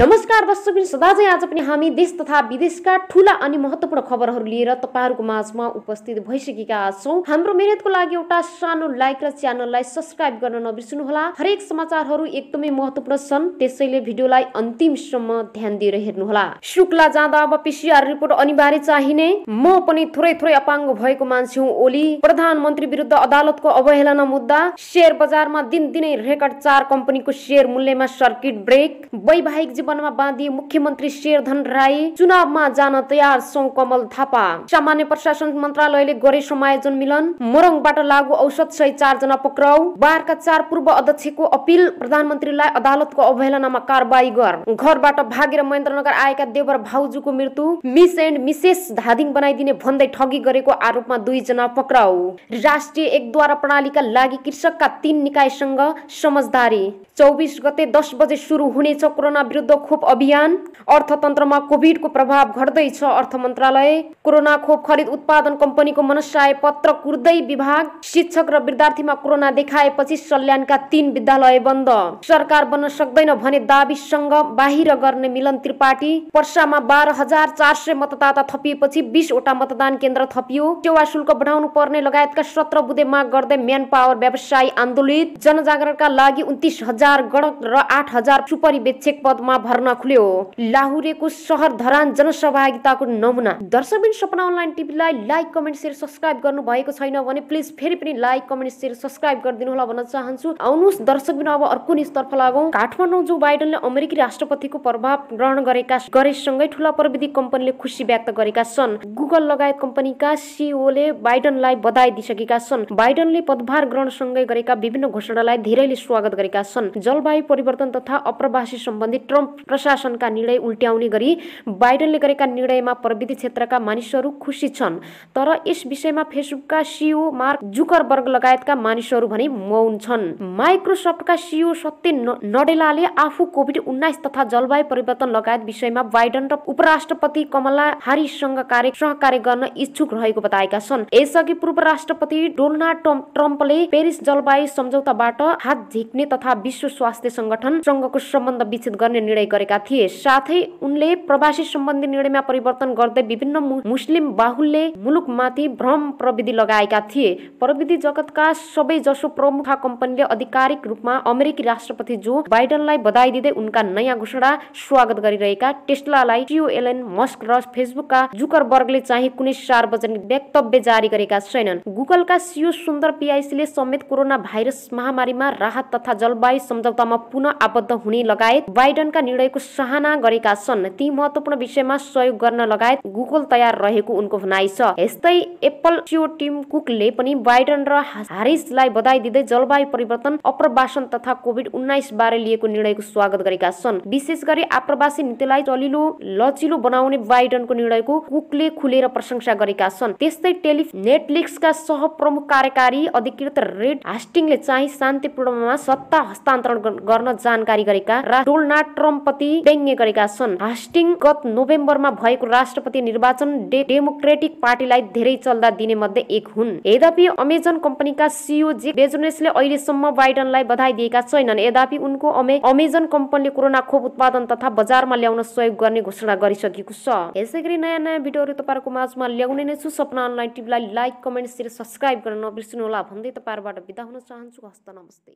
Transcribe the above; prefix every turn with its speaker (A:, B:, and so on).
A: नमस्कार दर्शक सदाजै आज पनि हामी देश तथा विदेशका ठुला अनि महत्त्वपूर्ण खबरहरू लिएर तपाईँहरूको माझमा उपस्थित भइसकेका छौँ हाम्रो मेहनतको लागि एउटा सानो लाइक र च्यानललाई सब्सक्राइब गर्न होला हरेक समाचारहरू एकदमै महत्त्वपूर्ण छन् त्यसैले भिडियोलाई अन्तिमसम्म ध्यान दिएर हेर्नुहोला शुक्ला जाँदा अब पिसिआर रिपोर्ट अनिवार्य चाहिने म पनि थोरै थोरै अपाङ्ग भएको मान्छे हुँ ओली प्रधानमन्त्री विरुद्ध अदालतको अवहेलना मुद्दा सेयर बजारमा दिनदिनै रेकर्ड चार कम्पनीको सेयर मूल्यमा सर्किट ब्रेक वैवाहिक बनमा बाँधी मुख्यमन्त्री शेरधन राई चुनावमा जान तयार सौ कमल थापा सामान्य प्रशासन मन्त्रालयले गरे समायोजन मिलन मोरङबाट लागू औषध सहित जना पक्राउ बारका चार पूर्व अध्यक्षको अपिल प्रधानमन्त्रीलाई अदालतको अवहेलनामा कारवाही गर घरबाट भागेर महेन्द्रनगर आएका देवर भाउजूको मृत्यु मिस एन्ड मिसेस धादिङ बनाइदिने भन्दै ठगी गरेको आरोपमा दुईजना पक्राउ राष्ट्रिय एकद्वारा प्रणालीका लागि कृषकका तीन निकायसँग समझदारी चौबिस गते दस बजे सुरु हुनेछ कोरोना विरुद्ध खोप अभियान अर्थतन्त्रमा कोभिडको प्रभाव घट्दैछ अर्थ मन्त्रालय कोरोना खोप खरिद उत्पादन कम्पनीको मनसाय पत्र कुर्दै विभाग शिक्षक र विद्यार्थीमा कोरोना देखाएपछि सल्यानका तीन विद्यालय बन्द सरकार बन्न सक्दैन भने दाबीसँग बाहिर गर्ने मिलन त्रिपाठी पर्सामा बाह्र हजार चार सय मतदाता थपिएपछि बिसवटा मतदान केन्द्र थपियो सेवा शुल्क बढाउनु पर्ने लगायतका सत्र बुधे माग गर्दै म्यान पावर व्यवसायी आन्दोलित जनजागरणका लागि उन्तिस हजार गणक र आठ हजार सुपरिवेक्षक पदमा भर्न खुल्यो लाहुरेको सहर धरान जनसहभागिताको नमुना दर्शकबिन सपना अनलाइन टिभीलाई लाइक कमेन्ट सेयर सब्सक्राइब गर्नु भएको छैन भने प्लिज फेरि पनि लाइक कमेन्ट सेयर सब्सक्राइब गरिदिनु होला भन्न चाहन्छु आउनुहोस् दर्शकबिन अब अर्को न्युजतर्फ लागौँ काठमाडौँ जो बाइडनले अमेरिकी राष्ट्रपतिको प्रभाव ग्रहण गरेका गरेसँगै ठुला प्रविधि कम्पनीले खुसी व्यक्त गरेका छन् गुगल लगायत कम्पनीका सिओले बाइडनलाई बधाई दिइसकेका छन् बाइडनले पदभार ग्रहणसँगै गरेका विभिन्न घोषणालाई धेरैले स्वागत गरेका छन् जलवायु परिवर्तन तथा अप्रवासी सम्बन्धी ट्रम्प प्रशासनका निर्णय उल्ट्याउने गरी बाइडनले गरेका निर्णयमा प्रविधि क्षेत्रका मानिसहरू खुसी छन् तर यस विषयमा फेसबुकका सिओ मार्क जुकरबर्ग लगायतका मानिसहरू भने मौन छन् माइक्रोसफ्टका सिओ सत्य नडेलाले आफू कोभिड उन्नाइस तथा जलवायु परिवर्तन लगायत विषयमा बाइडन र उपराष्ट्रपति कमला हारिससँग कार्य सहकार्य गर्न इच्छुक रहेको बताएका छन् यसअघि पूर्व राष्ट्रपति डोनाल्ड ट्रम्पले पेरिस जलवायु सम्झौताबाट हात झिक्ने तथा विश्व स्वास्थ्य संगठन सङ्घको सम्बन्ध विच्छेद गर्ने निर्णय निर्णय गरेका थिए साथै उनले प्रवासी सम्बन्धी निर्णयमा परिवर्तन गर्दै विभिन्न मुस्लिम बाहुलले मुलुकमाथि भ्रम प्रविधि लगाएका थिए प्रविधि जगतका सबै जसो प्रमुख कम्पनीले आधिकारिक रूपमा अमेरिकी राष्ट्रपति जो बाइडनलाई बधाई दिँदै उनका नयाँ घोषणा स्वागत गरिरहेका टेस्लालाई टियो एलन मस्क र फेसबुकका जुकरबर्गले चाहिँ कुनै सार्वजनिक वक्तव्य जारी गरेका छैनन् गुगलका सियो सुन्दर पिआइसीले समेत कोरोना भाइरस महामारीमा राहत तथा जलवायु सम्झौतामा पुनः आबद्ध हुने लगायत बाइडनका निर्णयको सराहना गरेका छन् ती महत्त्वपूर्ण विषयमा सहयोग गर्न लगायत गुगल तयार रहेको उनको भनाइ छ यस्तै एप्पल सिओ टिम कुकले पनि बाइडन र हारिसलाई बधाई दिँदै जलवायु परिवर्तन अप्रवासन तथा कोभिड उन्नाइस बारे लिएको निर्णयको स्वागत गरेका छन् विशेष गरी आप्रवासी नीतिलाई चलिलो लचिलो बनाउने बाइडनको निर्णयको कुकले खुलेर प्रशंसा गरेका छन् त्यस्तै टेलि नेटफ्लिक्सका सह प्रमुख कार्यकारी अधिकृत रेड हास्टिङले चाहिँ शान्तिपूर्णमा सत्ता हस्तान्तरण गर्न जानकारी गरेका र डोनाल्ड ट्रम्प सम्पत्ति व्यङ्ग्य गरेका छन् हास्टिङ गत नोभेम्बरमा भएको राष्ट्रपति निर्वाचन डेमोक्रेटिक पार्टीलाई धेरै चल्दा दिने मध्ये एक हुन् यद्यपि अमेजन कम्पनीका सिओ जे बेजोनेसले अहिलेसम्म बाइडनलाई बधाई दिएका छैनन् यद्यपि उनको अमेजन कम्पनीले कोरोना खोप उत्पादन तथा बजारमा ल्याउन सहयोग गर्ने घोषणा गरिसकेको छ यसै गरी नयाँ नयाँ भिडियोहरू तपाईँहरूको माझमा ल्याउने नै छु सपना अनलाइन टिभीलाई लाइक कमेन्ट सेयर सब्सक्राइब गर्न नबिर्सिनु होला भन्दै तपाईँहरूबाट बिदा हुन चाहन्छु हस्त नमस्ते